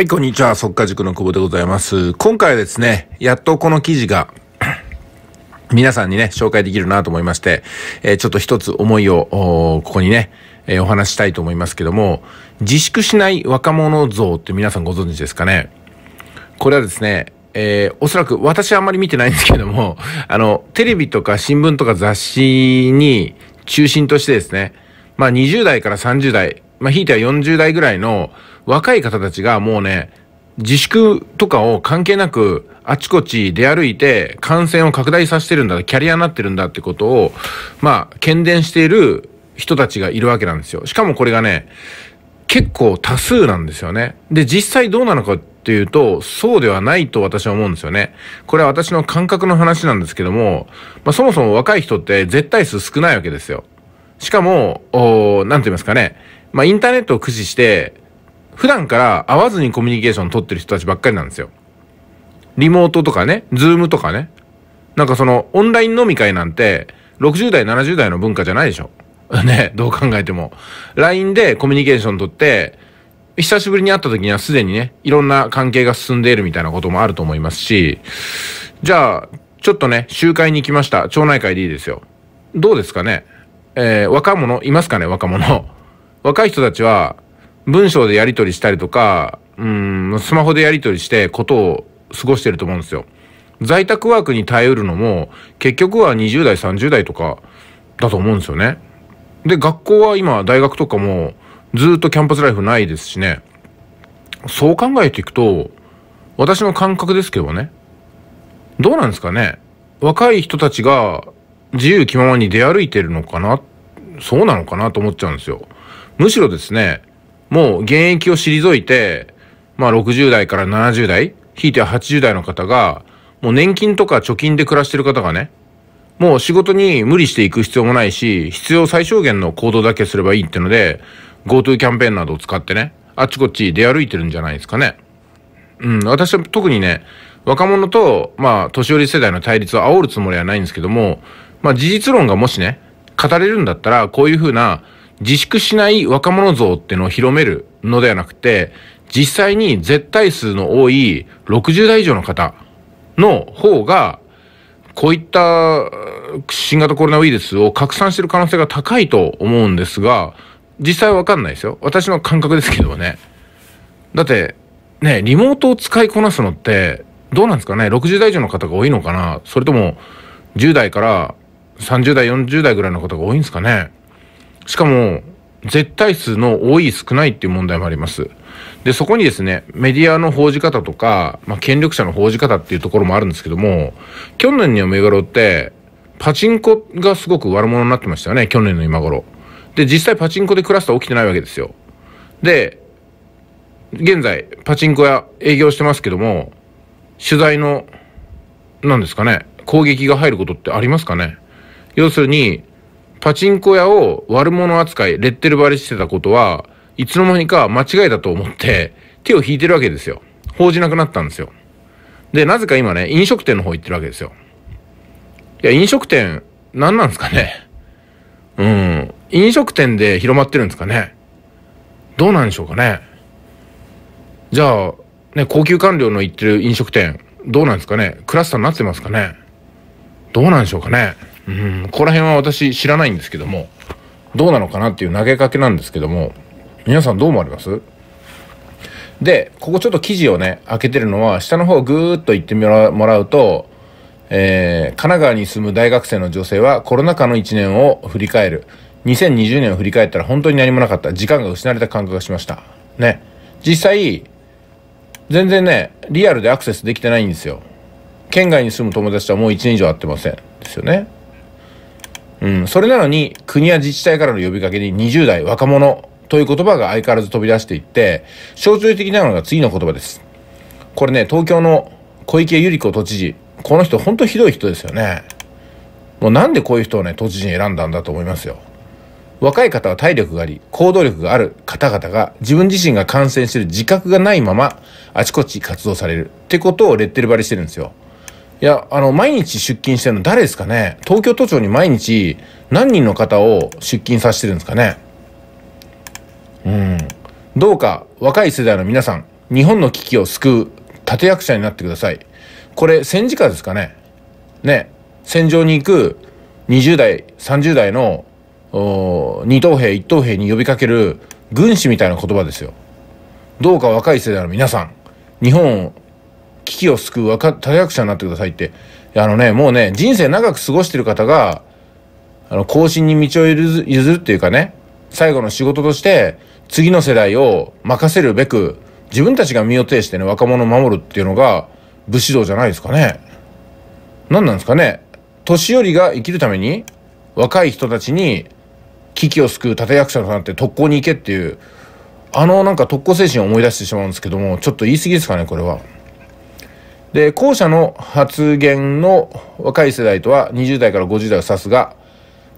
はい、こんにちは。速化塾の久保でございます。今回はですね、やっとこの記事が 皆さんにね、紹介できるなと思いまして、えー、ちょっと一つ思いを、ここにね、えー、お話したいと思いますけども、自粛しない若者像って皆さんご存知ですかねこれはですね、えー、おそらく私はあんまり見てないんですけども、あの、テレビとか新聞とか雑誌に中心としてですね、まあ20代から30代、まあ、ひいては40代ぐらいの若い方たちがもうね、自粛とかを関係なく、あちこち出歩いて感染を拡大させてるんだ、キャリアになってるんだってことを、まあ、喧伝している人たちがいるわけなんですよ。しかもこれがね、結構多数なんですよね。で、実際どうなのかっていうと、そうではないと私は思うんですよね。これは私の感覚の話なんですけども、まあ、そもそも若い人って絶対数少ないわけですよ。しかも、おなんて言いますかね、まあ、インターネットを駆使して、普段から会わずにコミュニケーション取ってる人たちばっかりなんですよ。リモートとかね、ズームとかね。なんかその、オンライン飲み会なんて、60代、70代の文化じゃないでしょ。ね、どう考えても。LINE でコミュニケーション取って、久しぶりに会った時にはすでにね、いろんな関係が進んでいるみたいなこともあると思いますし、じゃあ、ちょっとね、集会に行きました。町内会でいいですよ。どうですかねえー、若者、いますかね若者。若い人たちは、文章でやり取りしたりとか、うん、スマホでやり取りしてことを過ごしてると思うんですよ。在宅ワークに耐えうるのも、結局は20代、30代とかだと思うんですよね。で、学校は今、大学とかも、ずっとキャンパスライフないですしね。そう考えていくと、私の感覚ですけどね、どうなんですかね若い人たちが自由気ままに出歩いてるのかなそうなのかなと思っちゃうんですよ。むしろですね、もう現役を退いて、まあ60代から70代、ひいては80代の方が、もう年金とか貯金で暮らしてる方がね、もう仕事に無理していく必要もないし、必要最小限の行動だけすればいいってので、GoTo キャンペーンなどを使ってね、あっちこっち出歩いてるんじゃないですかね。うん、私は特にね、若者と、まあ、年寄り世代の対立を煽るつもりはないんですけども、まあ、事実論がもしね、語れるんだったら、こういうふうな、自粛しない若者像ってのを広めるのではなくて、実際に絶対数の多い60代以上の方の方が、こういった新型コロナウイルスを拡散してる可能性が高いと思うんですが、実際わかんないですよ。私の感覚ですけどね。だって、ね、リモートを使いこなすのって、どうなんですかね ?60 代以上の方が多いのかなそれとも、10代から30代、40代ぐらいの方が多いんですかねしかも、絶対数の多い少ないっていう問題もあります。で、そこにですね、メディアの報じ方とか、まあ、権力者の報じ方っていうところもあるんですけども、去年の今頃って、パチンコがすごく悪者になってましたよね、去年の今頃。で、実際パチンコでクラスター起きてないわけですよ。で、現在、パチンコ屋営業してますけども、取材の、なんですかね、攻撃が入ることってありますかね要するに、パチンコ屋を悪者扱い、レッテルバレしてたことは、いつの間にか間違いだと思って、手を引いてるわけですよ。報じなくなったんですよ。で、なぜか今ね、飲食店の方行ってるわけですよ。いや、飲食店、何なんですかね。うん。飲食店で広まってるんですかね。どうなんでしょうかね。じゃあ、ね、高級官僚の行ってる飲食店、どうなんですかね。クラスターになってますかね。どうなんでしょうかね。うん、ここら辺は私知らないんですけども、どうなのかなっていう投げかけなんですけども、皆さんどう思われますで、ここちょっと記事をね、開けてるのは、下の方ぐーっと行ってもらうと、えー、神奈川に住む大学生の女性はコロナ禍の1年を振り返る。2020年を振り返ったら本当に何もなかった。時間が失われた感覚がしました。ね。実際、全然ね、リアルでアクセスできてないんですよ。県外に住む友達とはもう1年以上会ってません。ですよね。うん、それなのに国や自治体からの呼びかけに20代若者という言葉が相変わらず飛び出していって、象徴的なのが次の言葉です。これね、東京の小池百合子都知事、この人ほんとひどい人ですよね。もうなんでこういう人をね、都知事に選んだんだと思いますよ。若い方は体力があり、行動力がある方々が自分自身が感染してる自覚がないまま、あちこち活動されるってことをレッテル貼りしてるんですよ。いや、あの、毎日出勤してるの誰ですかね東京都庁に毎日何人の方を出勤させてるんですかねうん。どうか若い世代の皆さん、日本の危機を救う立役者になってください。これ戦時下ですかねね、戦場に行く20代、30代の二等兵、一等兵に呼びかける軍師みたいな言葉ですよ。どうか若い世代の皆さん、日本を危機を救う若手役者になってくださいって。あのね、もうね、人生長く過ごしてる方が、あの、後進に道を譲るっていうかね、最後の仕事として、次の世代を任せるべく、自分たちが身を挺してね、若者を守るっていうのが、武士道じゃないですかね。何なんですかね。年寄りが生きるために、若い人たちに、危機を救う立役者となって特攻に行けっていう、あのなんか特攻精神を思い出してしまうんですけども、ちょっと言い過ぎですかね、これは。で、後者の発言の若い世代とは20代から50代を指すが、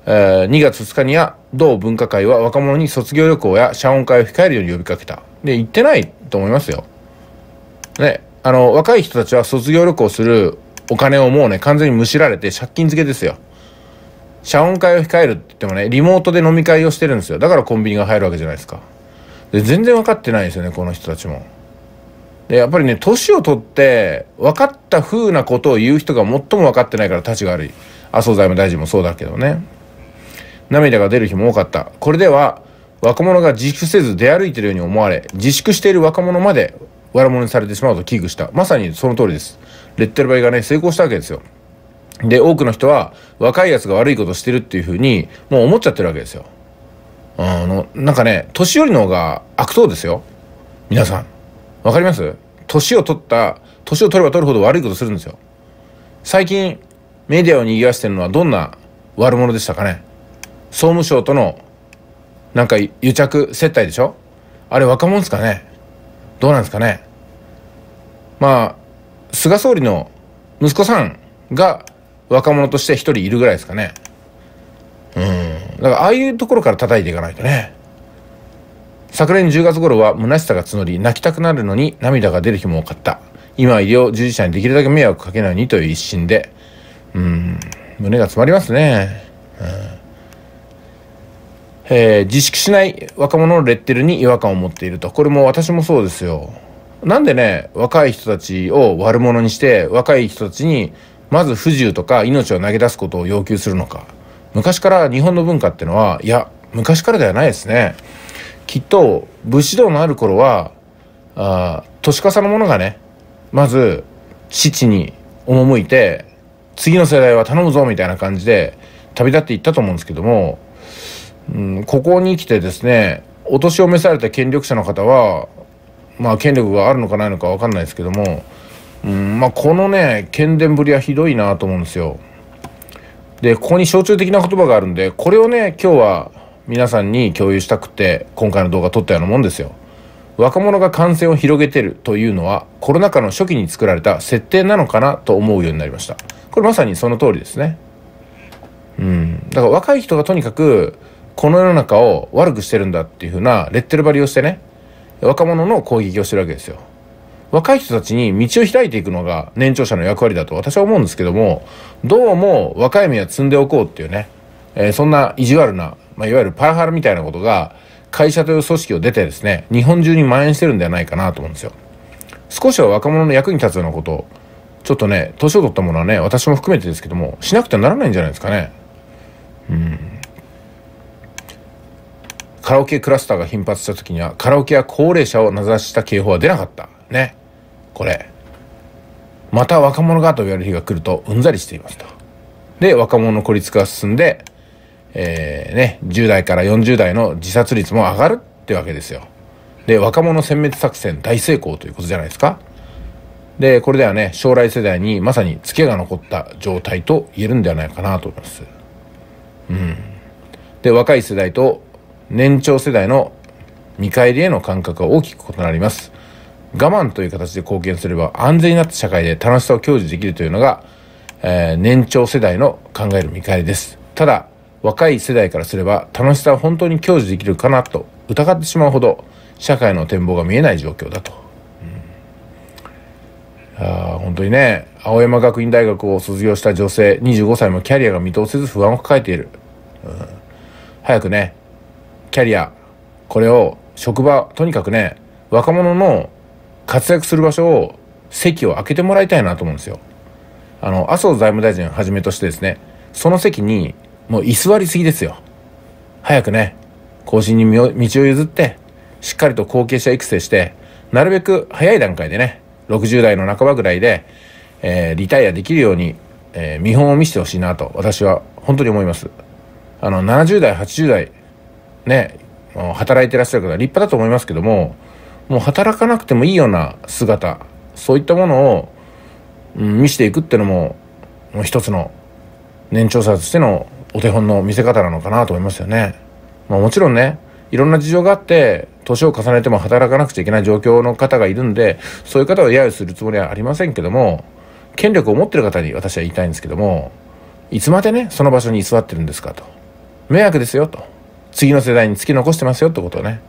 えー、2月2日には同分科会は若者に卒業旅行や謝恩会を控えるように呼びかけた。で、行ってないと思いますよ。ね、あの、若い人たちは卒業旅行するお金をもうね、完全にむしられて借金付けですよ。謝恩会を控えるって言ってもね、リモートで飲み会をしてるんですよ。だからコンビニが入るわけじゃないですか。で、全然分かってないですよね、この人たちも。でやっぱりね年を取って分かったふうなことを言う人が最も分かってないからたちが悪い麻生財務大臣もそうだけどね涙が出る日も多かったこれでは若者が自粛せず出歩いているように思われ自粛している若者まで悪者にされてしまうと危惧したまさにその通りですレッテルバイがね成功したわけですよで多くの人は若いやつが悪いことしてるっていうふうにもう思っちゃってるわけですよあのなんかね年寄りの方が悪党ですよ皆さんわかります年を取った、年を取れば取るほど悪いことするんですよ。最近、メディアを賑わしてるのはどんな悪者でしたかね総務省との、なんか癒着、接待でしょあれ若者ですかねどうなんですかねまあ、菅総理の息子さんが若者として一人いるぐらいですかね。うん。だからああいうところから叩いていかないとね。昨年10月頃は虚しさが募り、泣きたくなるのに涙が出る日も多かった。今は医療従事者にできるだけ迷惑かけないようにという一心で、うん、胸が詰まりますね。うんえー、自粛しない若者のレッテルに違和感を持っていると。これも私もそうですよ。なんでね、若い人たちを悪者にして、若い人たちに、まず不自由とか命を投げ出すことを要求するのか。昔から日本の文化ってのは、いや、昔からではないですね。きっと武士道のある頃はあ年かさの者がねまず父に赴いて次の世代は頼むぞみたいな感じで旅立っていったと思うんですけども、うん、ここに来てですねお年を召された権力者の方はまあ権力があるのかないのか分かんないですけども、うんまあ、このね喧伝ぶりはひどいなと思うんですよ。でここに象徴的な言葉があるんでこれをね今日は皆さんに共有したくて今回の動画撮ったようなもんですよ。若者が感染を広げてるというのはコロナ禍の初期に作られた設定なのかなと思うようになりました。これまさにその通りですね。うん。だから若い人がとにかくこの世の中を悪くしてるんだっていうふうなレッテル張りをしてね、若者の攻撃をしてるわけですよ。若い人たちに道を開いていくのが年長者の役割だと私は思うんですけども、どうも若い目は積んでおこうっていうね、えー、そんな意地悪なまあ、いわゆるパワハラみたいなことが会社という組織を出てですね日本中に蔓延してるんではないかなと思うんですよ少しは若者の役に立つようなことちょっとね年を取ったものはね私も含めてですけどもしなくてはならないんじゃないですかねうんカラオケクラスターが頻発した時にはカラオケや高齢者を名指しした警報は出なかったねこれまた若者がと言われる日が来るとうんざりしていますとで若者の孤立が進んでえー、ね、10代から40代の自殺率も上がるってわけですよ。で、若者殲滅作戦大成功ということじゃないですか。で、これではね、将来世代にまさにツケが残った状態と言えるんではないかなと思います。うん。で、若い世代と年長世代の見返りへの感覚は大きく異なります。我慢という形で貢献すれば安全になった社会で楽しさを享受できるというのが、えー、年長世代の考える見返りです。ただ、若い世代からすれば楽しさを本当に享受できるかなと疑ってしまうほど社会の展望が見えない状況だと、うん、あ本当にね青山学院大学を卒業した女性25歳もキャリアが見通せず不安を抱えている、うん、早くねキャリアこれを職場とにかくね若者の活躍する場所を席を空けてもらいたいなと思うんですよあの麻生財務大臣をはじめとしてですねその席にもう居座りすぎですよ。早くね、後進に道を譲って、しっかりと後継者育成して、なるべく早い段階でね、60代の半ばぐらいで、えー、リタイアできるように、えー、見本を見せてほしいなと、私は本当に思います。あの、70代、80代、ね、働いてらっしゃる方、立派だと思いますけども、もう働かなくてもいいような姿、そういったものを、うん、見せていくっていうのも、もう一つの年長者としてのお手本の見せ方なのかなと思いますよね。まあ、もちろんねいろんな事情があって年を重ねても働かなくちゃいけない状況の方がいるんでそういう方を揶揄するつもりはありませんけども権力を持ってる方に私は言いたいんですけどもいつまでねその場所に居座ってるんですかと迷惑ですよと次の世代に突き残してますよってことをね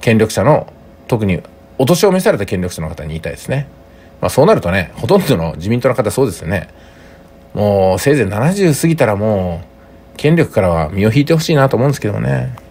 権力者の特にお年を召された権力者の方に言いたいですね。まあ、そうなるとねほとんどの自民党の方そうですよね。もうせいぜい70過ぎたらもう権力からは身を引いてほしいなと思うんですけどもね。